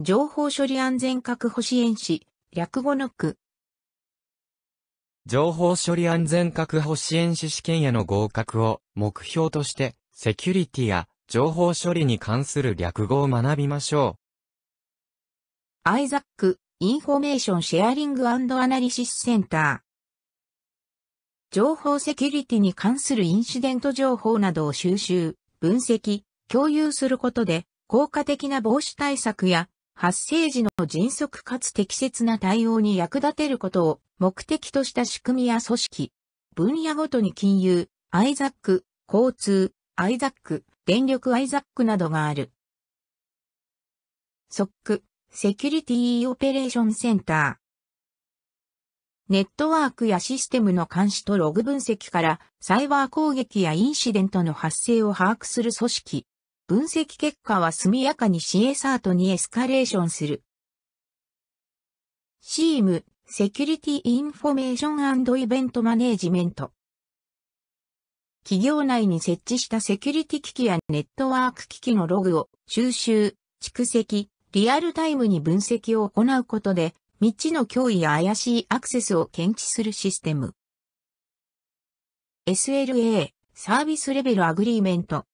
情報処理安全確保支援士、略語の区。情報処理安全確保支援士試験への合格を目標として、セキュリティや情報処理に関する略語を学びましょう。アイザック、インフォメーションシェアリングアナリシスセンター。情報セキュリティに関するインシデント情報などを収集、分析、共有することで、効果的な防止対策や発生時の迅速かつ適切な対応に役立てることを目的とした仕組みや組織、分野ごとに金融、アイザック、交通、アイザック、電力アイザックなどがある。ソック、セキュリティオペレーションセンター。ネットワークやシステムの監視とログ分析からサイバー攻撃やインシデントの発生を把握する組織、分析結果は速やかにシエ a ートにエスカレーションする。シーム、セキュリティインフォメーションイベントマネージメント。企業内に設置したセキュリティ機器やネットワーク機器のログを収集、蓄積、リアルタイムに分析を行うことで、未知の脅威や怪しいアクセスを検知するシステム。SLA、サービスレベルアグリーメント。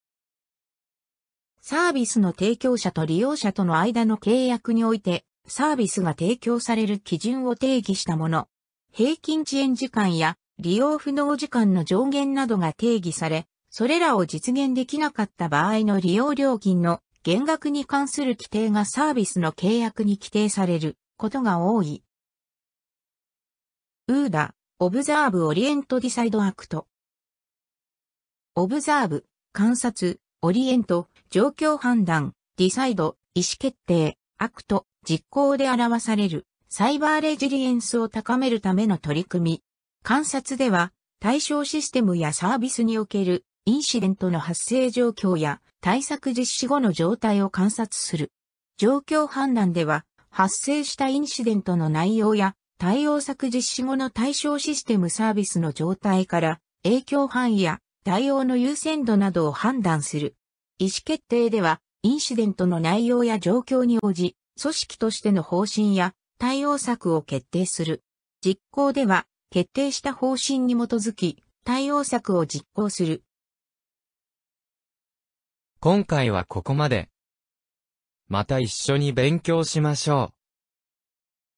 サービスの提供者と利用者との間の契約において、サービスが提供される基準を定義したもの。平均遅延時間や利用不能時間の上限などが定義され、それらを実現できなかった場合の利用料金の減額に関する規定がサービスの契約に規定されることが多い。ウーダ、オブザーブ・オリエント・ディサイド・アクト。オブザーブ、観察、オリエント、状況判断、ディサイド、意思決定、アクト、実行で表される、サイバーレジリエンスを高めるための取り組み。観察では、対象システムやサービスにおけるインシデントの発生状況や対策実施後の状態を観察する。状況判断では、発生したインシデントの内容や対応策実施後の対象システムサービスの状態から影響範囲や対応の優先度などを判断する。意思決定では、インシデントの内容や状況に応じ、組織としての方針や対応策を決定する。実行では、決定した方針に基づき、対応策を実行する。今回はここまで。また一緒に勉強しましょう。